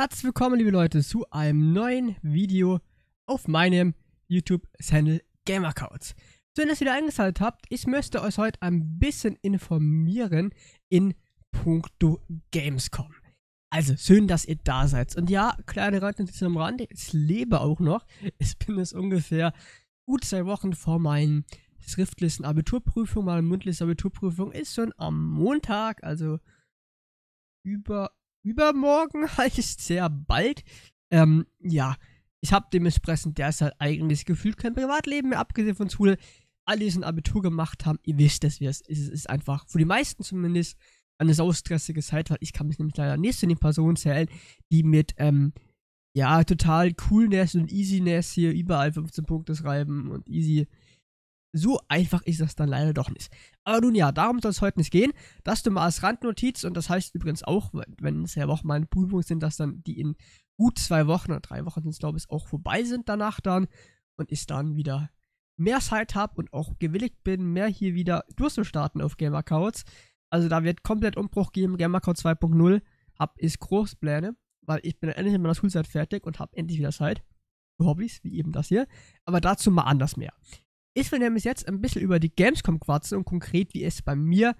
Herzlich willkommen, liebe Leute, zu einem neuen Video auf meinem YouTube-Channel Gamercouch. Schön, dass ihr wieder eingeschaltet habt. Ich möchte euch heute ein bisschen informieren in puncto Gamescom. Also, schön, dass ihr da seid. Und ja, kleine Randnotiz am Rande, ich lebe auch noch. Ich bin jetzt ungefähr gut zwei Wochen vor meinen schriftlichen Abiturprüfungen. Meine mündliche Abiturprüfung ist schon am Montag, also über übermorgen heißt sehr bald. Ähm, ja, ich habe dementsprechend derzeit halt eigentlich gefühlt kein Privatleben mehr, abgesehen von Schule. Alle, die ein Abitur gemacht haben, ihr wisst, dass wir es, es ist einfach, für die meisten zumindest, eine saustressige Zeit, weil ich kann mich nämlich leider nicht zu den Personen zählen, die mit, ähm, ja, total Coolness und Easiness hier überall 15 Punkte schreiben und easy so einfach ist das dann leider doch nicht. Aber nun ja, darum soll es heute nicht gehen. Das du mal als Randnotiz und das heißt übrigens auch, wenn es ja Wochenende Prüfung sind, dass dann die in gut zwei Wochen oder drei Wochen sind glaube ich, auch vorbei sind danach dann und ich dann wieder mehr Zeit habe und auch gewilligt bin, mehr hier wieder durchzustarten auf Game Accounts. Also da wird komplett Umbruch geben. Game Account 2.0 habe ich Großpläne, weil ich bin endlich mit meiner Schulzeit fertig und habe endlich wieder Zeit. Hobbys, wie eben das hier. Aber dazu mal anders mehr. Ich will nämlich jetzt ein bisschen über die Gamescom quatschen und konkret, wie es bei mir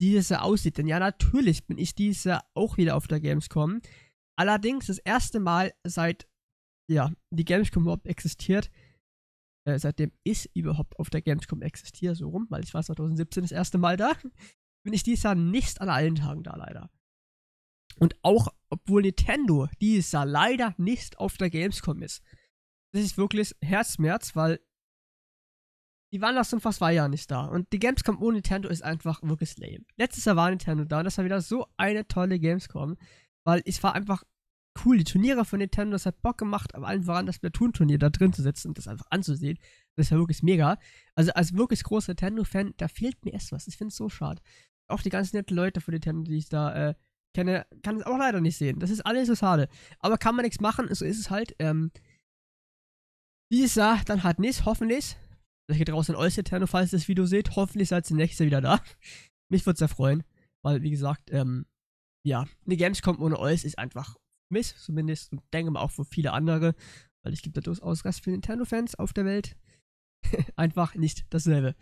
dieses Jahr aussieht. Denn ja, natürlich bin ich dieses Jahr auch wieder auf der Gamescom. Allerdings das erste Mal seit, ja, die Gamescom überhaupt existiert, äh, seitdem ich überhaupt auf der Gamescom existiere, so rum, weil ich war 2017 das erste Mal da, bin ich dieses Jahr nicht an allen Tagen da, leider. Und auch, obwohl Nintendo dieses Jahr leider nicht auf der Gamescom ist. Das ist wirklich Herzschmerz, weil die waren das um fast zwei Jahren nicht da. Und die Gamescom ohne Nintendo ist einfach wirklich lame. Letztes Jahr war Nintendo da und das war wieder so eine tolle Gamescom, weil es war einfach cool. Die Turniere von Nintendo, das hat Bock gemacht, aber allen voran das Platoon-Turnier da drin zu sitzen und das einfach anzusehen. Das war wirklich mega. Also als wirklich großer Nintendo-Fan, da fehlt mir erst was. Ich finde es so schade. Auch die ganzen netten Leute von Nintendo, die ich da äh, kenne, kann es auch leider nicht sehen. Das ist alles so schade. Aber kann man nichts machen, so ist es halt. Ähm, dieses Jahr dann halt nicht, hoffentlich. Das geht raus an euch Eterno, falls ihr das Video seht. Hoffentlich seid ihr nächstes Jahr wieder da. Mich würde sehr freuen, weil, wie gesagt, ähm, ja, eine Gamescom ohne euch ist einfach Mist, zumindest. Und denke mal auch für viele andere, weil es gibt da durchaus Rest für Nintendo-Fans auf der Welt. einfach nicht dasselbe.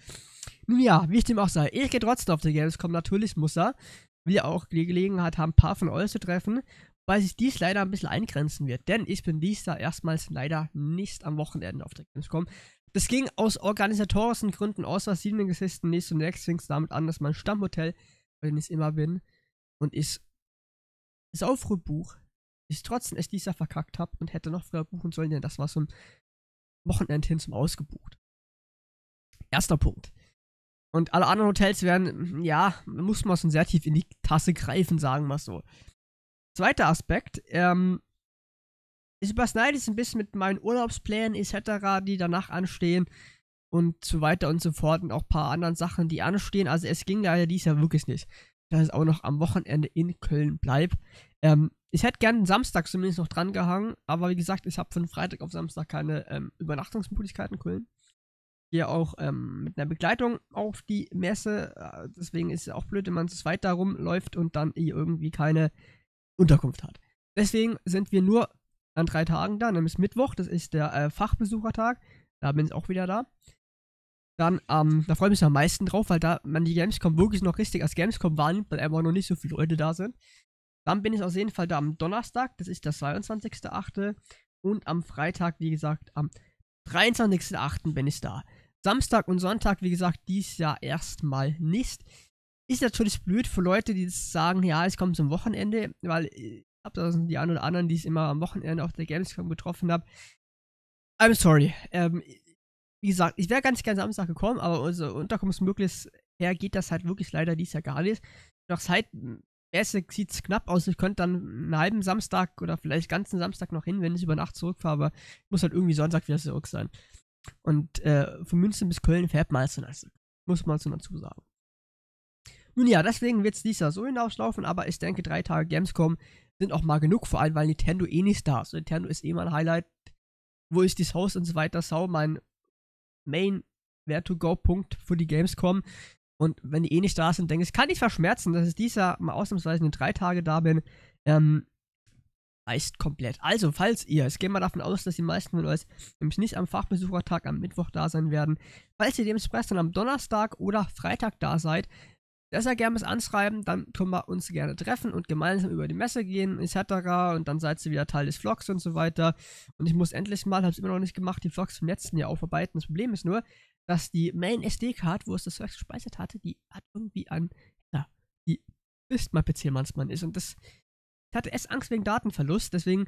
Nun ja, wie ich dem auch sei, ich gehe trotzdem auf der Gamescom, natürlich muss er. Wir auch die Gelegenheit haben, ein paar von euch zu treffen, weil sich dies leider ein bisschen eingrenzen wird. Denn ich bin dies da erstmals leider nicht am Wochenende auf der Gamescom. Das ging aus organisatorischen Gründen aus sieben Geschichten nicht und jetzt fing es damit an, dass mein Stammhotel, bei dem ich immer bin, und ich das Aufruhrbuch, ich trotzdem echt dieser verkackt habe und hätte noch früher buchen sollen, denn das war so ein Wochenend hin zum Ausgebucht. Erster Punkt. Und alle anderen Hotels werden, ja, muss man schon sehr tief in die Tasse greifen, sagen wir so. Zweiter Aspekt, ähm, ich überschneidet es ein bisschen mit meinen Urlaubsplänen etc., die danach anstehen und so weiter und so fort und auch ein paar anderen Sachen, die anstehen. Also es ging leider dies Jahr wirklich nicht, dass es auch noch am Wochenende in Köln bleibt. Ähm, ich hätte gerne Samstag zumindest noch dran gehangen, aber wie gesagt, ich habe von Freitag auf Samstag keine ähm, Übernachtungsmöglichkeiten in Köln. Hier auch ähm, mit einer Begleitung auf die Messe. Äh, deswegen ist es auch blöd, wenn man zu zweit da rumläuft und dann eh irgendwie keine Unterkunft hat. Deswegen sind wir nur an drei Tagen da. nämlich Mittwoch, das ist der äh, Fachbesuchertag. Da bin ich auch wieder da. Dann, ähm, da freue ich mich am meisten drauf, weil da man die Gamescom wirklich noch richtig als Gamescom wahrnimmt, weil einfach noch nicht so viele Leute da sind. Dann bin ich auf jeden Fall da am Donnerstag, das ist der 22.8. Und am Freitag, wie gesagt, am 23.8. bin ich da. Samstag und Sonntag, wie gesagt, dies Jahr erstmal nicht. Ist natürlich blöd für Leute, die sagen, ja, ich komme zum Wochenende, weil äh, habe, sind die einen oder anderen, die ich immer am Wochenende auf der Gamescom getroffen habe. I'm sorry. Ähm, wie gesagt, ich wäre ganz gerne Samstag gekommen, aber unsere Unterkunftsmöglichkeit her geht das halt wirklich leider dies Jahr gar nicht. Nach Zeit sieht es knapp aus. Ich könnte dann einen halben Samstag oder vielleicht ganzen Samstag noch hin, wenn ich über Nacht zurückfahre, aber ich muss halt irgendwie Sonntag wieder zurück sein. Und äh, von München bis Köln fährt man zu halt lassen. Muss man halt so dazu sagen. Nun ja, deswegen wird es dies Jahr so hinauslaufen, aber ich denke, drei Tage Gamescom sind auch mal genug, vor allem weil Nintendo eh nicht da ist. Nintendo ist eh mal ein Highlight. Wo ist die Haus und so weiter? Sau, mein Main Where to Go Punkt für die Gamescom. Und wenn die eh nicht da sind, denke ich, kann ich verschmerzen, dass ich dieses Jahr mal ausnahmsweise in drei Tage da bin. Ähm, reicht komplett. Also, falls ihr, es geht mal davon aus, dass die meisten von euch nämlich nicht am Fachbesuchertag am Mittwoch da sein werden. Falls ihr dementsprechend dann am Donnerstag oder Freitag da seid, Deshalb gerne was anschreiben, dann können wir uns gerne treffen und gemeinsam über die Messe gehen, etc. Und dann seid ihr wieder Teil des Vlogs und so weiter. Und ich muss endlich mal, hab's immer noch nicht gemacht, die Vlogs vom letzten Jahr aufarbeiten. Das Problem ist nur, dass die Main SD-Card, wo es das Werk gespeichert hatte, die hat irgendwie an, ja, die ist mein PC manchmal ist. Und das, ich hatte erst Angst wegen Datenverlust, deswegen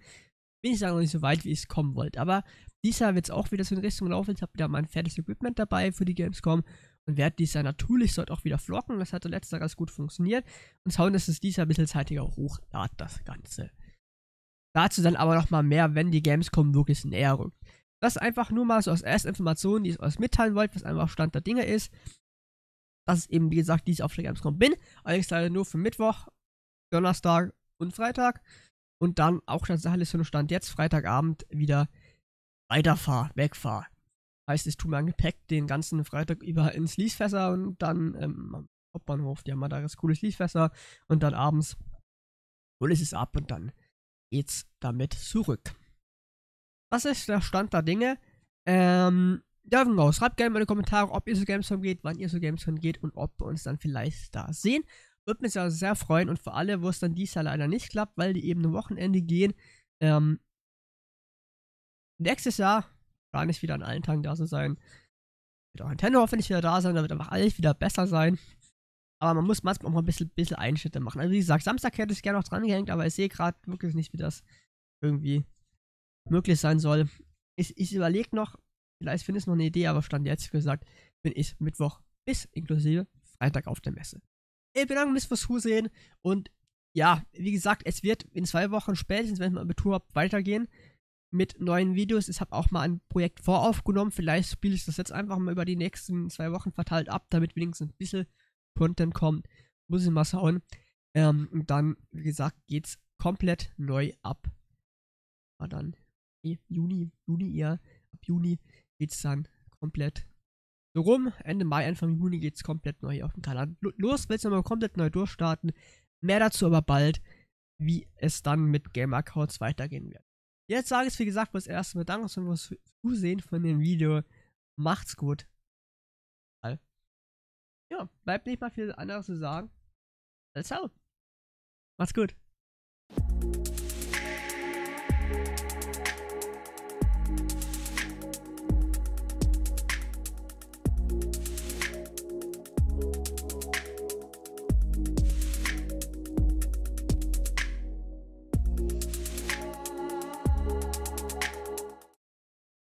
bin ich da noch nicht so weit, wie ich es kommen wollte. Aber dieses Jahr wird es auch wieder so in Richtung laufen. Ich habe wieder mein fertiges Equipment dabei für die Gamescom und dies ja natürlich, sollte auch wieder flocken. Das hatte letztes Jahr ganz gut funktioniert. Und schauen, dass es dieses Jahr ein bisschen zeitiger hochlad, das Ganze. Dazu dann aber nochmal mehr, wenn die Gamescom wirklich näher rückt. Das ist einfach nur mal so aus ersten Information, die ich euch mitteilen wollte, was einfach Stand der Dinge ist. Dass ist eben, wie gesagt, dies auf der Gamescom bin. Allerdings leider nur für Mittwoch, Donnerstag und Freitag. Und dann auch Sache ist so ein Stand jetzt Freitagabend wieder weiterfahr, wegfahr. Heißt, ich tue mein Gepäck den ganzen Freitag über ins Liesfässer und dann ähm, am Hauptbahnhof, die haben da das coole Liesfässer und dann abends hole ich es ab und dann geht's damit zurück. Was ist der Stand der Dinge? Ähm, ja, genau. Schreibt gerne mal in die Kommentare, ob ihr zu Gamescom geht, wann ihr zu Gamescom geht und ob wir uns dann vielleicht da sehen. Würde mich also sehr freuen und für alle, wo es dann dies Jahr leider nicht klappt, weil die eben ein Wochenende gehen. Ähm, nächstes Jahr gar nicht wieder an allen Tagen da zu sein. Wird auch Nintendo hoffentlich wieder da sein, da wird einfach alles wieder besser sein. Aber man muss manchmal auch mal ein bisschen, bisschen Einschnitte machen. Also wie gesagt, Samstag hätte ich gerne noch dran gehängt, aber ich sehe gerade wirklich nicht, wie das irgendwie möglich sein soll. Ich, ich überlege noch, vielleicht finde ich noch eine Idee, aber stand jetzt gesagt, bin ich Mittwoch bis inklusive Freitag auf der Messe. Ich bedanke mich fürs Zusehen und ja, wie gesagt, es wird in zwei Wochen spätestens, wenn ich mal mit Tour habe, weitergehen mit neuen Videos. Ich habe auch mal ein Projekt voraufgenommen. Vielleicht spiele ich das jetzt einfach mal über die nächsten zwei Wochen verteilt ab, damit wenigstens ein bisschen Content kommt. Muss ich mal schauen. Ähm, und dann, wie gesagt, geht's komplett neu ab. War ah, dann eh, Juni, Juni eher. Ab Juni geht's dann komplett so rum. Ende Mai, Anfang Juni geht's komplett neu auf dem Kanal. Los, willst du mal komplett neu durchstarten. Mehr dazu aber bald, wie es dann mit Game Accounts weitergehen wird. Jetzt sage ich es, wie gesagt, fürs erste Mal Dank und fürs Zusehen von dem Video. Macht's gut. Ja, bleibt nicht mal viel anderes zu sagen. Ciao. Macht's gut.